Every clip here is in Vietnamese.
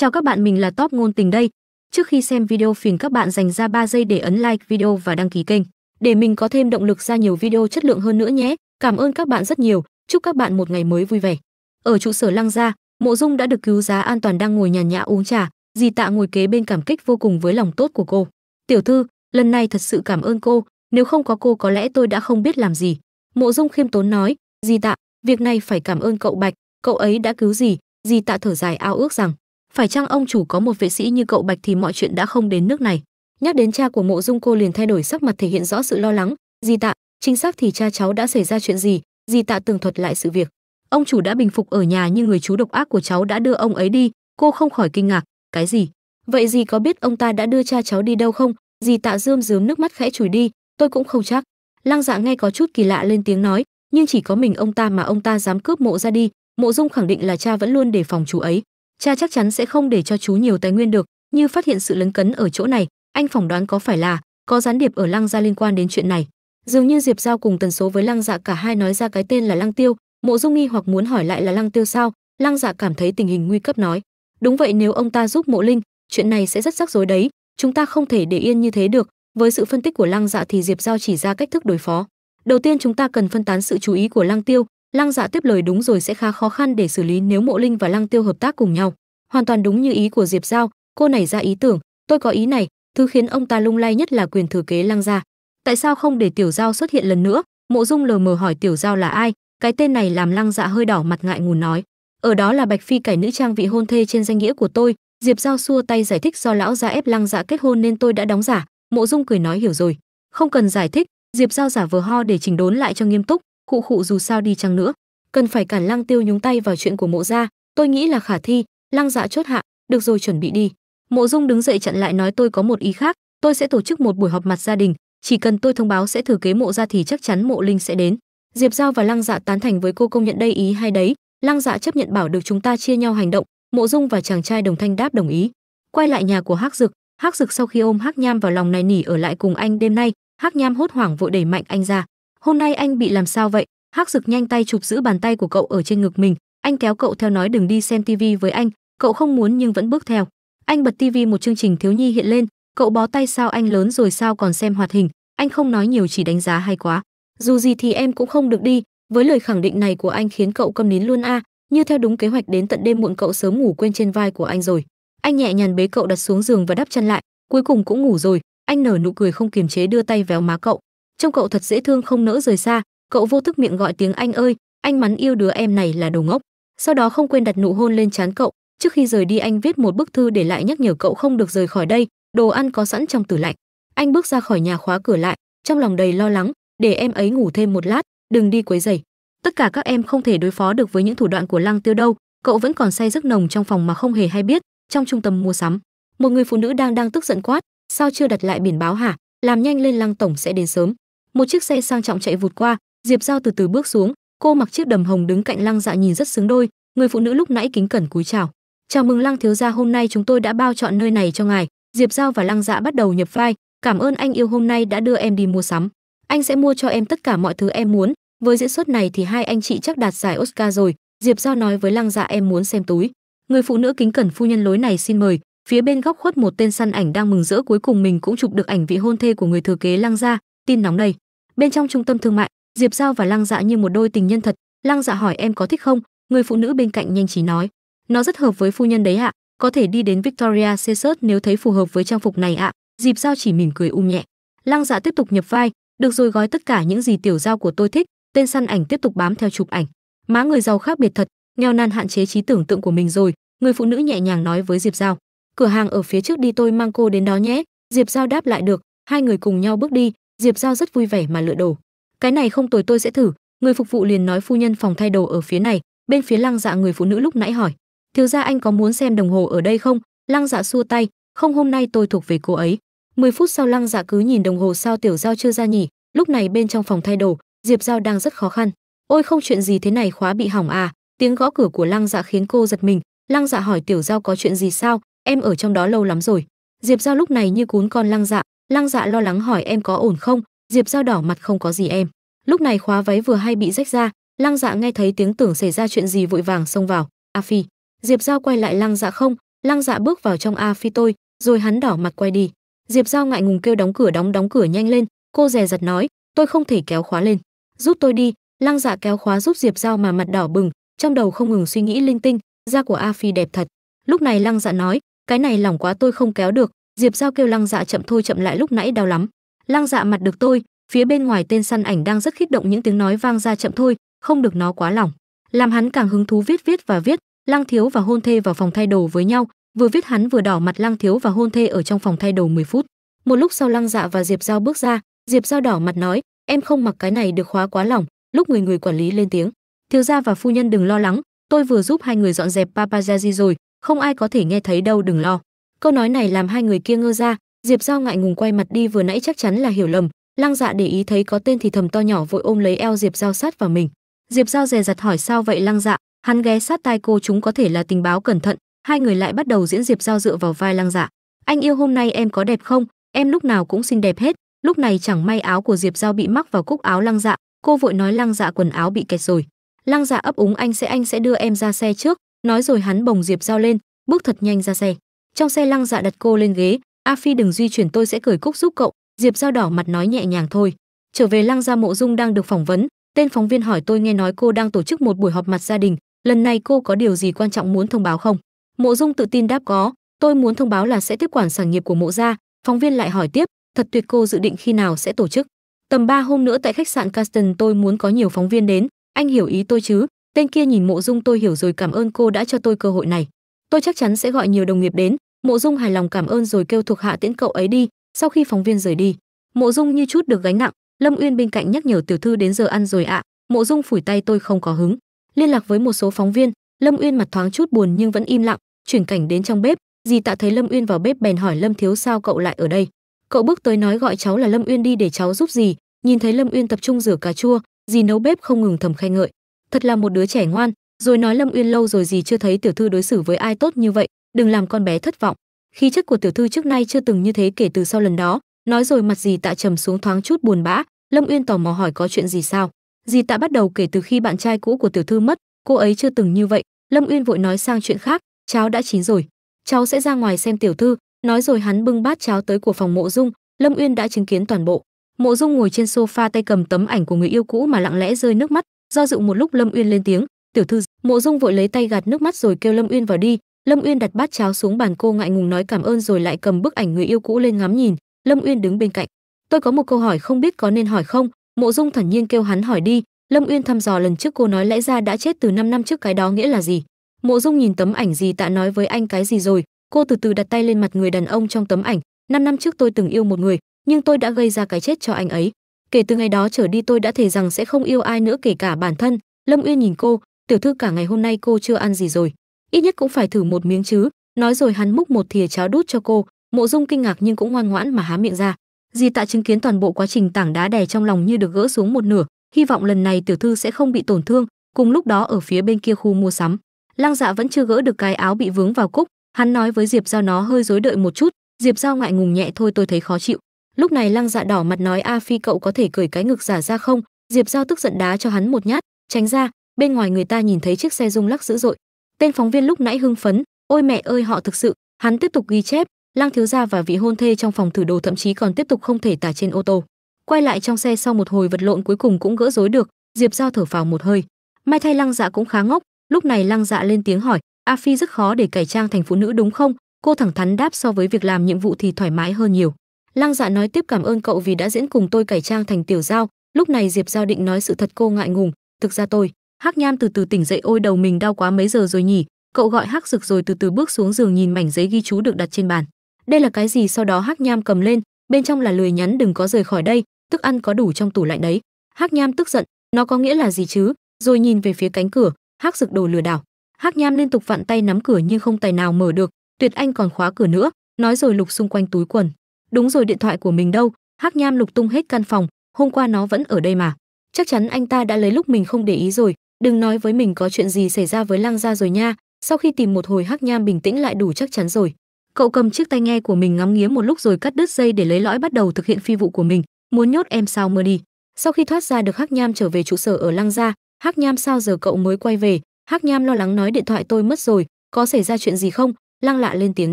Chào các bạn, mình là Top ngôn tình đây. Trước khi xem video phiền các bạn dành ra 3 giây để ấn like video và đăng ký kênh để mình có thêm động lực ra nhiều video chất lượng hơn nữa nhé. Cảm ơn các bạn rất nhiều. Chúc các bạn một ngày mới vui vẻ. Ở trụ sở Lăng gia, Mộ Dung đã được cứu giá an toàn đang ngồi nhàn nhã uống trà, Di Tạ ngồi kế bên cảm kích vô cùng với lòng tốt của cô. "Tiểu thư, lần này thật sự cảm ơn cô, nếu không có cô có lẽ tôi đã không biết làm gì." Mộ Dung khiêm tốn nói, "Di Tạ, việc này phải cảm ơn cậu Bạch, cậu ấy đã cứu gì?" Di Tạ thở dài ao ước rằng phải chăng ông chủ có một vệ sĩ như cậu bạch thì mọi chuyện đã không đến nước này nhắc đến cha của mộ dung cô liền thay đổi sắc mặt thể hiện rõ sự lo lắng di tạ chính xác thì cha cháu đã xảy ra chuyện gì di tạ tường thuật lại sự việc ông chủ đã bình phục ở nhà nhưng người chú độc ác của cháu đã đưa ông ấy đi cô không khỏi kinh ngạc cái gì vậy gì có biết ông ta đã đưa cha cháu đi đâu không dì tạ dương dướm nước mắt khẽ chùi đi tôi cũng không chắc lăng dạ nghe có chút kỳ lạ lên tiếng nói nhưng chỉ có mình ông ta mà ông ta dám cướp mộ ra đi mộ dung khẳng định là cha vẫn luôn đề phòng chú ấy cha chắc chắn sẽ không để cho chú nhiều tài nguyên được như phát hiện sự lấn cấn ở chỗ này anh phỏng đoán có phải là có gián điệp ở lăng gia liên quan đến chuyện này dường như diệp giao cùng tần số với lăng dạ cả hai nói ra cái tên là lăng tiêu mộ dung nghi hoặc muốn hỏi lại là lăng tiêu sao lăng dạ cảm thấy tình hình nguy cấp nói đúng vậy nếu ông ta giúp mộ linh chuyện này sẽ rất rắc rối đấy chúng ta không thể để yên như thế được với sự phân tích của lăng dạ thì diệp giao chỉ ra cách thức đối phó đầu tiên chúng ta cần phân tán sự chú ý của lăng tiêu Lăng Dạ tiếp lời đúng rồi sẽ khá khó khăn để xử lý nếu Mộ Linh và Lăng Tiêu hợp tác cùng nhau. Hoàn toàn đúng như ý của Diệp Giao, cô này ra ý tưởng, tôi có ý này, thứ khiến ông ta lung lay nhất là quyền thừa kế Lăng gia. Dạ. Tại sao không để Tiểu Giao xuất hiện lần nữa? Mộ Dung lờ mờ hỏi Tiểu Giao là ai, cái tên này làm Lăng Dạ hơi đỏ mặt ngại ngùng nói. Ở đó là Bạch Phi cải nữ trang vị hôn thê trên danh nghĩa của tôi, Diệp Giao xua tay giải thích do lão gia ép Lăng Dạ kết hôn nên tôi đã đóng giả. Mộ Dung cười nói hiểu rồi, không cần giải thích, Diệp Giao giả vờ ho để chỉnh đốn lại cho nghiêm túc, khụ khụ dù sao đi chăng nữa cần phải cản lăng tiêu nhúng tay vào chuyện của mộ gia tôi nghĩ là khả thi lăng dạ chốt hạ được rồi chuẩn bị đi mộ dung đứng dậy chặn lại nói tôi có một ý khác tôi sẽ tổ chức một buổi họp mặt gia đình chỉ cần tôi thông báo sẽ thừa kế mộ gia thì chắc chắn mộ linh sẽ đến diệp giao và lăng dạ tán thành với cô công nhận đây ý hay đấy lăng dạ chấp nhận bảo được chúng ta chia nhau hành động mộ dung và chàng trai đồng thanh đáp đồng ý quay lại nhà của hắc dực hắc dực sau khi ôm hắc nham vào lòng này nỉ ở lại cùng anh đêm nay hắc nham hốt hoảng vội đẩy mạnh anh ra hôm nay anh bị làm sao vậy hắc rực nhanh tay chụp giữ bàn tay của cậu ở trên ngực mình anh kéo cậu theo nói đừng đi xem tivi với anh cậu không muốn nhưng vẫn bước theo anh bật tivi một chương trình thiếu nhi hiện lên cậu bó tay sao anh lớn rồi sao còn xem hoạt hình anh không nói nhiều chỉ đánh giá hay quá dù gì thì em cũng không được đi với lời khẳng định này của anh khiến cậu câm nín luôn a à, như theo đúng kế hoạch đến tận đêm muộn cậu sớm ngủ quên trên vai của anh rồi anh nhẹ nhàng bế cậu đặt xuống giường và đắp chân lại cuối cùng cũng ngủ rồi anh nở nụ cười không kiềm chế đưa tay véo má cậu trông cậu thật dễ thương không nỡ rời xa cậu vô thức miệng gọi tiếng anh ơi anh mắn yêu đứa em này là đồ ngốc sau đó không quên đặt nụ hôn lên trán cậu trước khi rời đi anh viết một bức thư để lại nhắc nhở cậu không được rời khỏi đây đồ ăn có sẵn trong tủ lạnh anh bước ra khỏi nhà khóa cửa lại trong lòng đầy lo lắng để em ấy ngủ thêm một lát đừng đi quấy rầy tất cả các em không thể đối phó được với những thủ đoạn của lăng tiêu đâu cậu vẫn còn say giấc nồng trong phòng mà không hề hay biết trong trung tâm mua sắm một người phụ nữ đang đang tức giận quát sao chưa đặt lại biển báo hả làm nhanh lên lăng tổng sẽ đến sớm một chiếc xe sang trọng chạy vụt qua diệp giao từ từ bước xuống cô mặc chiếc đầm hồng đứng cạnh lăng dạ nhìn rất xứng đôi người phụ nữ lúc nãy kính cẩn cúi chào chào mừng lăng thiếu gia hôm nay chúng tôi đã bao chọn nơi này cho ngài diệp giao và lăng dạ bắt đầu nhập vai cảm ơn anh yêu hôm nay đã đưa em đi mua sắm anh sẽ mua cho em tất cả mọi thứ em muốn với diễn xuất này thì hai anh chị chắc đạt giải oscar rồi diệp giao nói với lăng dạ em muốn xem túi người phụ nữ kính cẩn phu nhân lối này xin mời phía bên góc khuất một tên săn ảnh đang mừng rỡ cuối cùng mình cũng chụp được ảnh vị hôn thê của người thừa kế lăng gia dạ. tin nóng đây bên trong trung tâm thương mại diệp giao và lăng dạ như một đôi tình nhân thật lăng dạ hỏi em có thích không người phụ nữ bên cạnh nhanh trí nói nó rất hợp với phu nhân đấy ạ có thể đi đến victoria secret nếu thấy phù hợp với trang phục này ạ diệp giao chỉ mỉm cười um nhẹ lăng dạ tiếp tục nhập vai được rồi gói tất cả những gì tiểu giao của tôi thích tên săn ảnh tiếp tục bám theo chụp ảnh má người giàu khác biệt thật nghèo nàn hạn chế trí tưởng tượng của mình rồi người phụ nữ nhẹ nhàng nói với diệp giao cửa hàng ở phía trước đi tôi mang cô đến đó nhé diệp giao đáp lại được hai người cùng nhau bước đi diệp giao rất vui vẻ mà lựa đồ cái này không tồi tôi sẽ thử người phục vụ liền nói phu nhân phòng thay đồ ở phía này bên phía lăng dạ người phụ nữ lúc nãy hỏi thiếu gia anh có muốn xem đồng hồ ở đây không lăng dạ xua tay không hôm nay tôi thuộc về cô ấy 10 phút sau lăng dạ cứ nhìn đồng hồ sao tiểu giao chưa ra nhỉ lúc này bên trong phòng thay đồ diệp giao đang rất khó khăn ôi không chuyện gì thế này khóa bị hỏng à tiếng gõ cửa của lăng dạ khiến cô giật mình lăng dạ hỏi tiểu giao có chuyện gì sao em ở trong đó lâu lắm rồi diệp giao lúc này như cún con lăng dạ lăng dạ lo lắng hỏi em có ổn không diệp dao đỏ mặt không có gì em lúc này khóa váy vừa hay bị rách ra lăng dạ nghe thấy tiếng tưởng xảy ra chuyện gì vội vàng xông vào a phi diệp dao quay lại lăng dạ không lăng dạ bước vào trong a phi tôi rồi hắn đỏ mặt quay đi diệp dao ngại ngùng kêu đóng cửa đóng đóng cửa nhanh lên cô dè dặt nói tôi không thể kéo khóa lên giúp tôi đi lăng dạ kéo khóa giúp diệp dao mà mặt đỏ bừng trong đầu không ngừng suy nghĩ linh tinh da của a phi đẹp thật lúc này lăng dạ nói cái này lỏng quá tôi không kéo được diệp giao kêu lăng dạ chậm thôi chậm lại lúc nãy đau lắm lăng dạ mặt được tôi phía bên ngoài tên săn ảnh đang rất khích động những tiếng nói vang ra chậm thôi không được nó quá lỏng, làm hắn càng hứng thú viết viết và viết lăng thiếu và hôn thê vào phòng thay đồ với nhau vừa viết hắn vừa đỏ mặt lăng thiếu và hôn thê ở trong phòng thay đồ 10 phút một lúc sau lăng dạ và diệp giao bước ra diệp giao đỏ mặt nói em không mặc cái này được khóa quá lỏng lúc người người quản lý lên tiếng thiếu gia và phu nhân đừng lo lắng tôi vừa giúp hai người dọn dẹp papajazi rồi không ai có thể nghe thấy đâu đừng lo câu nói này làm hai người kia ngơ ra diệp giao ngại ngùng quay mặt đi vừa nãy chắc chắn là hiểu lầm lăng dạ để ý thấy có tên thì thầm to nhỏ vội ôm lấy eo diệp giao sát vào mình diệp giao dè dặt hỏi sao vậy lăng dạ hắn ghé sát tai cô chúng có thể là tình báo cẩn thận hai người lại bắt đầu diễn diệp giao dựa vào vai lăng dạ anh yêu hôm nay em có đẹp không em lúc nào cũng xinh đẹp hết lúc này chẳng may áo của diệp giao bị mắc vào cúc áo lăng dạ cô vội nói lăng dạ quần áo bị kẹt rồi lăng dạ ấp úng anh sẽ anh sẽ đưa em ra xe trước nói rồi hắn bồng diệp giao lên bước thật nhanh ra xe trong xe lăng dạ đặt cô lên ghế a phi đừng di chuyển tôi sẽ cởi cúc giúp cậu diệp dao đỏ mặt nói nhẹ nhàng thôi trở về lăng gia mộ dung đang được phỏng vấn tên phóng viên hỏi tôi nghe nói cô đang tổ chức một buổi họp mặt gia đình lần này cô có điều gì quan trọng muốn thông báo không mộ dung tự tin đáp có tôi muốn thông báo là sẽ tiếp quản sản nghiệp của mộ gia phóng viên lại hỏi tiếp thật tuyệt cô dự định khi nào sẽ tổ chức tầm 3 hôm nữa tại khách sạn Caston tôi muốn có nhiều phóng viên đến anh hiểu ý tôi chứ tên kia nhìn mộ dung tôi hiểu rồi cảm ơn cô đã cho tôi cơ hội này tôi chắc chắn sẽ gọi nhiều đồng nghiệp đến mộ dung hài lòng cảm ơn rồi kêu thuộc hạ tiễn cậu ấy đi sau khi phóng viên rời đi mộ dung như chút được gánh nặng lâm uyên bên cạnh nhắc nhở tiểu thư đến giờ ăn rồi ạ mộ dung phủi tay tôi không có hứng liên lạc với một số phóng viên lâm uyên mặt thoáng chút buồn nhưng vẫn im lặng chuyển cảnh đến trong bếp dì tạ thấy lâm uyên vào bếp bèn hỏi lâm thiếu sao cậu lại ở đây cậu bước tới nói gọi cháu là lâm uyên đi để cháu giúp gì nhìn thấy lâm uyên tập trung rửa cà chua dì nấu bếp không ngừng thầm khen ngợi thật là một đứa trẻ ngoan rồi nói lâm uyên lâu rồi dì chưa thấy tiểu thư đối xử với ai tốt như vậy đừng làm con bé thất vọng khí chất của tiểu thư trước nay chưa từng như thế kể từ sau lần đó nói rồi mặt dì tạ trầm xuống thoáng chút buồn bã lâm uyên tò mò hỏi có chuyện gì sao dì tạ bắt đầu kể từ khi bạn trai cũ của tiểu thư mất cô ấy chưa từng như vậy lâm uyên vội nói sang chuyện khác cháo đã chín rồi cháu sẽ ra ngoài xem tiểu thư nói rồi hắn bưng bát cháo tới của phòng mộ dung lâm uyên đã chứng kiến toàn bộ mộ dung ngồi trên sofa tay cầm tấm ảnh của người yêu cũ mà lặng lẽ rơi nước mắt do dự một lúc lâm uyên lên tiếng tiểu thư mộ dung vội lấy tay gạt nước mắt rồi kêu lâm uyên vào đi Lâm Uyên đặt bát cháo xuống bàn cô ngại ngùng nói cảm ơn rồi lại cầm bức ảnh người yêu cũ lên ngắm nhìn, Lâm Uyên đứng bên cạnh. "Tôi có một câu hỏi không biết có nên hỏi không?" Mộ Dung thản nhiên kêu hắn hỏi đi, Lâm Uyên thăm dò lần trước cô nói lẽ ra đã chết từ 5 năm trước cái đó nghĩa là gì. Mộ Dung nhìn tấm ảnh gì tạ nói với anh cái gì rồi, cô từ từ đặt tay lên mặt người đàn ông trong tấm ảnh, 5 năm trước tôi từng yêu một người, nhưng tôi đã gây ra cái chết cho anh ấy. Kể từ ngày đó trở đi tôi đã thề rằng sẽ không yêu ai nữa kể cả bản thân. Lâm Uyên nhìn cô, tiểu thư cả ngày hôm nay cô chưa ăn gì rồi ít nhất cũng phải thử một miếng chứ nói rồi hắn múc một thìa cháo đút cho cô mộ dung kinh ngạc nhưng cũng ngoan ngoãn mà há miệng ra di tạ chứng kiến toàn bộ quá trình tảng đá đè trong lòng như được gỡ xuống một nửa hy vọng lần này tiểu thư sẽ không bị tổn thương cùng lúc đó ở phía bên kia khu mua sắm lăng dạ vẫn chưa gỡ được cái áo bị vướng vào cúc hắn nói với diệp giao nó hơi dối đợi một chút diệp giao ngại ngùng nhẹ thôi tôi thấy khó chịu lúc này lăng dạ đỏ mặt nói a phi cậu có thể cởi cái ngực giả ra không diệp giao tức giận đá cho hắn một nhát tránh ra bên ngoài người ta nhìn thấy chiếc xe rung lắc dữ dội Tên phóng viên lúc nãy hưng phấn, "Ôi mẹ ơi, họ thực sự." Hắn tiếp tục ghi chép, Lang thiếu gia và vị hôn thê trong phòng thử đồ thậm chí còn tiếp tục không thể tả trên ô tô. Quay lại trong xe sau một hồi vật lộn cuối cùng cũng gỡ rối được, Diệp Giao thở phào một hơi. Mai thay Lăng Dạ cũng khá ngốc, lúc này Lăng Dạ lên tiếng hỏi, "A Phi rất khó để cải trang thành phụ nữ đúng không?" Cô thẳng thắn đáp so với việc làm nhiệm vụ thì thoải mái hơn nhiều. Lăng Dạ nói tiếp cảm ơn cậu vì đã diễn cùng tôi cải trang thành tiểu giao, lúc này Diệp Giao định nói sự thật cô ngại ngùng, thực ra tôi hắc nham từ từ tỉnh dậy ôi đầu mình đau quá mấy giờ rồi nhỉ cậu gọi hắc Dực rồi từ từ bước xuống giường nhìn mảnh giấy ghi chú được đặt trên bàn đây là cái gì sau đó hắc nham cầm lên bên trong là lời nhắn đừng có rời khỏi đây thức ăn có đủ trong tủ lạnh đấy hắc nham tức giận nó có nghĩa là gì chứ rồi nhìn về phía cánh cửa hắc Dực đồ lừa đảo hắc nham liên tục vặn tay nắm cửa nhưng không tài nào mở được tuyệt anh còn khóa cửa nữa nói rồi lục xung quanh túi quần đúng rồi điện thoại của mình đâu hắc nham lục tung hết căn phòng hôm qua nó vẫn ở đây mà chắc chắn anh ta đã lấy lúc mình không để ý rồi đừng nói với mình có chuyện gì xảy ra với lăng gia rồi nha sau khi tìm một hồi hắc nham bình tĩnh lại đủ chắc chắn rồi cậu cầm chiếc tai nghe của mình ngắm nghía một lúc rồi cắt đứt dây để lấy lõi bắt đầu thực hiện phi vụ của mình muốn nhốt em sao mơ đi sau khi thoát ra được hắc nham trở về trụ sở ở lăng gia hắc nham sao giờ cậu mới quay về hắc nham lo lắng nói điện thoại tôi mất rồi có xảy ra chuyện gì không lăng lạ lên tiếng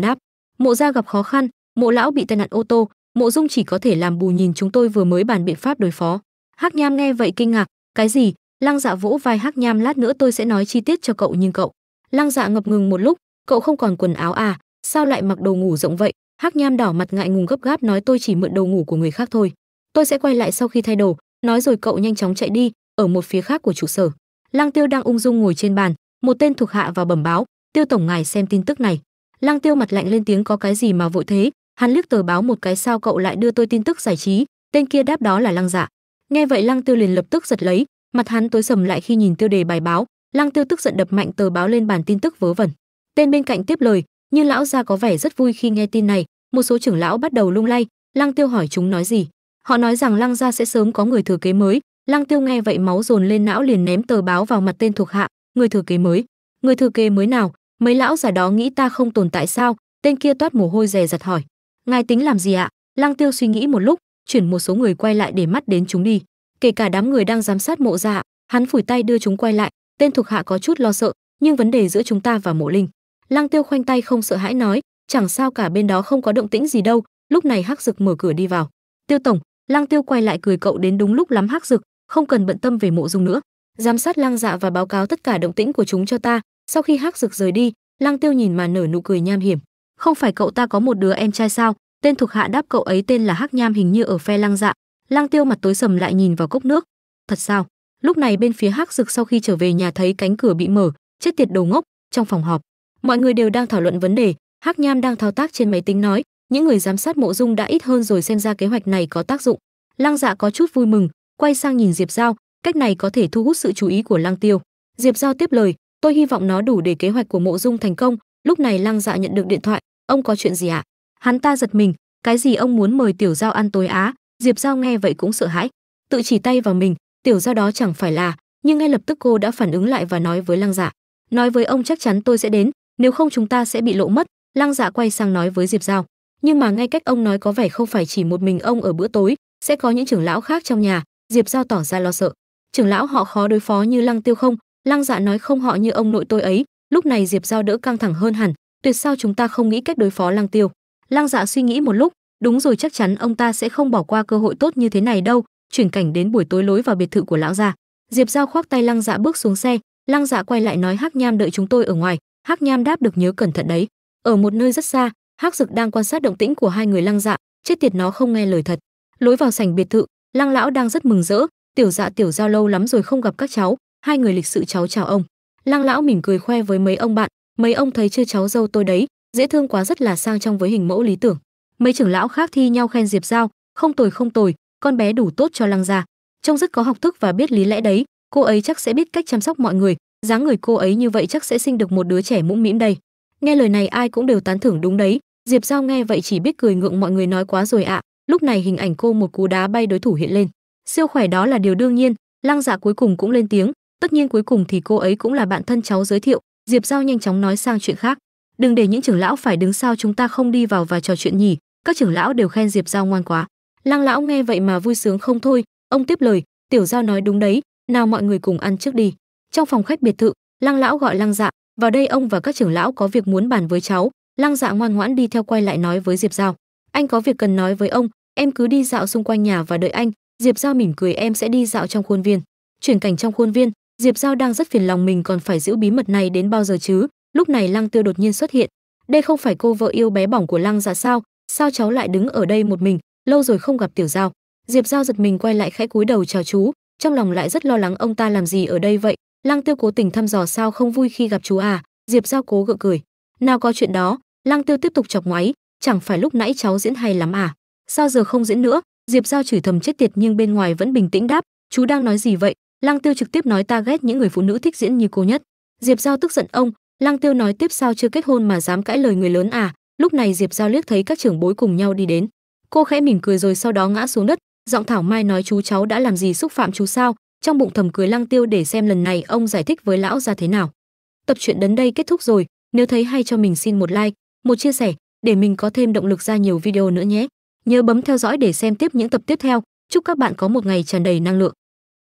đáp mộ gia gặp khó khăn mộ lão bị tai nạn ô tô mộ dung chỉ có thể làm bù nhìn chúng tôi vừa mới bàn biện pháp đối phó hắc nham nghe vậy kinh ngạc cái gì Lăng Dạ vỗ vai Hắc Nham, lát nữa tôi sẽ nói chi tiết cho cậu nhưng cậu. Lăng Dạ ngập ngừng một lúc, cậu không còn quần áo à, sao lại mặc đồ ngủ rộng vậy? Hắc Nham đỏ mặt ngại ngùng gấp gáp nói tôi chỉ mượn đồ ngủ của người khác thôi. Tôi sẽ quay lại sau khi thay đồ, nói rồi cậu nhanh chóng chạy đi, ở một phía khác của trụ sở. Lăng Tiêu đang ung dung ngồi trên bàn, một tên thuộc hạ vào bẩm báo, "Tiêu tổng ngài xem tin tức này." Lăng Tiêu mặt lạnh lên tiếng có cái gì mà vội thế, hắn liếc tờ báo một cái sao cậu lại đưa tôi tin tức giải trí, tên kia đáp đó là Lăng Dạ. Nghe vậy Lăng Tiêu liền lập tức giật lấy, mặt hắn tối sầm lại khi nhìn tiêu đề bài báo lăng tiêu tức giận đập mạnh tờ báo lên bản tin tức vớ vẩn tên bên cạnh tiếp lời như lão gia có vẻ rất vui khi nghe tin này một số trưởng lão bắt đầu lung lay lăng tiêu hỏi chúng nói gì họ nói rằng lăng gia sẽ sớm có người thừa kế mới lăng tiêu nghe vậy máu dồn lên não liền ném tờ báo vào mặt tên thuộc hạ người thừa kế mới người thừa kế mới nào mấy lão già đó nghĩ ta không tồn tại sao tên kia toát mồ hôi rè rặt hỏi ngài tính làm gì ạ lăng tiêu suy nghĩ một lúc chuyển một số người quay lại để mắt đến chúng đi kể cả đám người đang giám sát mộ dạ hắn phủi tay đưa chúng quay lại tên thuộc hạ có chút lo sợ nhưng vấn đề giữa chúng ta và mộ linh lang tiêu khoanh tay không sợ hãi nói chẳng sao cả bên đó không có động tĩnh gì đâu lúc này hắc dực mở cửa đi vào tiêu tổng lang tiêu quay lại cười cậu đến đúng lúc lắm hắc dực không cần bận tâm về mộ dung nữa giám sát lang dạ và báo cáo tất cả động tĩnh của chúng cho ta sau khi hắc dực rời đi lang tiêu nhìn mà nở nụ cười nham hiểm không phải cậu ta có một đứa em trai sao tên thuộc hạ đáp cậu ấy tên là hắc nham hình như ở phe lang dạ Lang Tiêu mặt tối sầm lại nhìn vào cốc nước. Thật sao? Lúc này bên phía Hắc Dực sau khi trở về nhà thấy cánh cửa bị mở, chết tiệt đầu ngốc, trong phòng họp, mọi người đều đang thảo luận vấn đề, Hắc Nham đang thao tác trên máy tính nói, những người giám sát mộ dung đã ít hơn rồi xem ra kế hoạch này có tác dụng. Lang Dạ có chút vui mừng, quay sang nhìn Diệp Giao, cách này có thể thu hút sự chú ý của Lang Tiêu. Diệp Giao tiếp lời, tôi hy vọng nó đủ để kế hoạch của mộ dung thành công. Lúc này Lang Dạ nhận được điện thoại, ông có chuyện gì ạ? À? Hắn ta giật mình, cái gì ông muốn mời Tiểu Giao ăn tối á? diệp giao nghe vậy cũng sợ hãi tự chỉ tay vào mình tiểu Giao đó chẳng phải là nhưng ngay lập tức cô đã phản ứng lại và nói với lăng dạ nói với ông chắc chắn tôi sẽ đến nếu không chúng ta sẽ bị lộ mất lăng dạ quay sang nói với diệp giao nhưng mà ngay cách ông nói có vẻ không phải chỉ một mình ông ở bữa tối sẽ có những trưởng lão khác trong nhà diệp giao tỏ ra lo sợ trưởng lão họ khó đối phó như lăng tiêu không lăng dạ nói không họ như ông nội tôi ấy lúc này diệp giao đỡ căng thẳng hơn hẳn tuyệt sao chúng ta không nghĩ cách đối phó lăng tiêu lăng dạ suy nghĩ một lúc Đúng rồi chắc chắn ông ta sẽ không bỏ qua cơ hội tốt như thế này đâu, chuyển cảnh đến buổi tối lối vào biệt thự của lão già. Diệp Giao khoác tay Lăng Dạ bước xuống xe, Lăng Dạ quay lại nói Hắc Nham đợi chúng tôi ở ngoài, Hắc Nham đáp được nhớ cẩn thận đấy. Ở một nơi rất xa, Hắc Dực đang quan sát động tĩnh của hai người Lăng Dạ, chết tiệt nó không nghe lời thật. Lối vào sảnh biệt thự, Lăng lão đang rất mừng rỡ, tiểu dạ tiểu giao lâu lắm rồi không gặp các cháu, hai người lịch sự cháu chào ông. Lăng lão mỉm cười khoe với mấy ông bạn, mấy ông thấy chưa cháu dâu tôi đấy, dễ thương quá rất là sang trong với hình mẫu lý tưởng mấy trưởng lão khác thi nhau khen diệp giao không tồi không tồi con bé đủ tốt cho lăng gia trông rất có học thức và biết lý lẽ đấy cô ấy chắc sẽ biết cách chăm sóc mọi người dáng người cô ấy như vậy chắc sẽ sinh được một đứa trẻ mũm mĩm đây nghe lời này ai cũng đều tán thưởng đúng đấy diệp giao nghe vậy chỉ biết cười ngượng mọi người nói quá rồi ạ lúc này hình ảnh cô một cú đá bay đối thủ hiện lên siêu khỏe đó là điều đương nhiên lăng dạ cuối cùng cũng lên tiếng tất nhiên cuối cùng thì cô ấy cũng là bạn thân cháu giới thiệu diệp giao nhanh chóng nói sang chuyện khác đừng để những trưởng lão phải đứng sau chúng ta không đi vào và trò chuyện nhỉ các trưởng lão đều khen diệp giao ngoan quá lăng lão nghe vậy mà vui sướng không thôi ông tiếp lời tiểu giao nói đúng đấy nào mọi người cùng ăn trước đi trong phòng khách biệt thự lăng lão gọi lăng dạ vào đây ông và các trưởng lão có việc muốn bàn với cháu lăng dạ ngoan ngoãn đi theo quay lại nói với diệp giao anh có việc cần nói với ông em cứ đi dạo xung quanh nhà và đợi anh diệp giao mỉm cười em sẽ đi dạo trong khuôn viên chuyển cảnh trong khuôn viên diệp giao đang rất phiền lòng mình còn phải giữ bí mật này đến bao giờ chứ lúc này lăng tiêu đột nhiên xuất hiện đây không phải cô vợ yêu bé bỏng của lăng dạ sao sao cháu lại đứng ở đây một mình lâu rồi không gặp tiểu giao diệp giao giật mình quay lại khẽ cúi đầu chào chú trong lòng lại rất lo lắng ông ta làm gì ở đây vậy lăng tiêu cố tình thăm dò sao không vui khi gặp chú à diệp giao cố gượng cười nào có chuyện đó lăng tiêu tiếp tục chọc ngoáy chẳng phải lúc nãy cháu diễn hay lắm à sao giờ không diễn nữa diệp giao chửi thầm chết tiệt nhưng bên ngoài vẫn bình tĩnh đáp chú đang nói gì vậy lăng tiêu trực tiếp nói ta ghét những người phụ nữ thích diễn như cô nhất diệp giao tức giận ông lăng tiêu nói tiếp sao chưa kết hôn mà dám cãi lời người lớn à lúc này diệp giao liếc thấy các trưởng bối cùng nhau đi đến cô khẽ mỉm cười rồi sau đó ngã xuống đất giọng thảo mai nói chú cháu đã làm gì xúc phạm chú sao trong bụng thầm cười lăng tiêu để xem lần này ông giải thích với lão ra thế nào tập truyện đến đây kết thúc rồi nếu thấy hay cho mình xin một like một chia sẻ để mình có thêm động lực ra nhiều video nữa nhé nhớ bấm theo dõi để xem tiếp những tập tiếp theo chúc các bạn có một ngày tràn đầy năng lượng